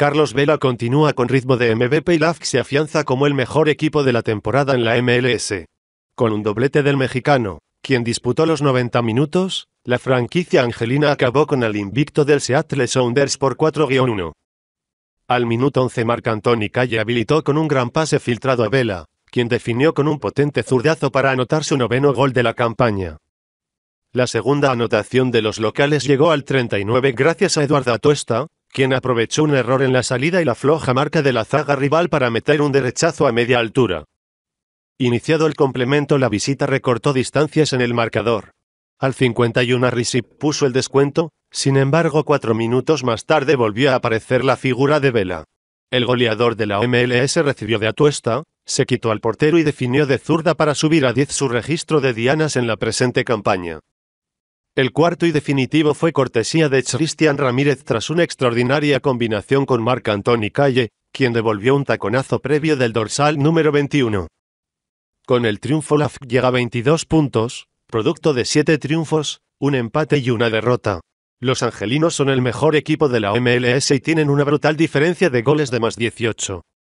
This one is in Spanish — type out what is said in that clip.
Carlos Vela continúa con ritmo de MVP y LAFC se afianza como el mejor equipo de la temporada en la MLS. Con un doblete del mexicano, quien disputó los 90 minutos, la franquicia angelina acabó con el invicto del Seattle Sounders por 4-1. Al minuto 11 Marc Anthony Calle habilitó con un gran pase filtrado a Vela, quien definió con un potente zurdazo para anotar su noveno gol de la campaña. La segunda anotación de los locales llegó al 39 gracias a Eduardo Atuesta, quien aprovechó un error en la salida y la floja marca de la zaga rival para meter un derechazo a media altura. Iniciado el complemento la visita recortó distancias en el marcador. Al 51 Risip puso el descuento, sin embargo cuatro minutos más tarde volvió a aparecer la figura de Vela. El goleador de la MLS recibió de atuesta, se quitó al portero y definió de zurda para subir a 10 su registro de dianas en la presente campaña. El cuarto y definitivo fue cortesía de Cristian Ramírez tras una extraordinaria combinación con Marc Anthony Calle, quien devolvió un taconazo previo del dorsal número 21. Con el triunfo Laf llega a 22 puntos, producto de 7 triunfos, un empate y una derrota. Los angelinos son el mejor equipo de la MLS y tienen una brutal diferencia de goles de más 18.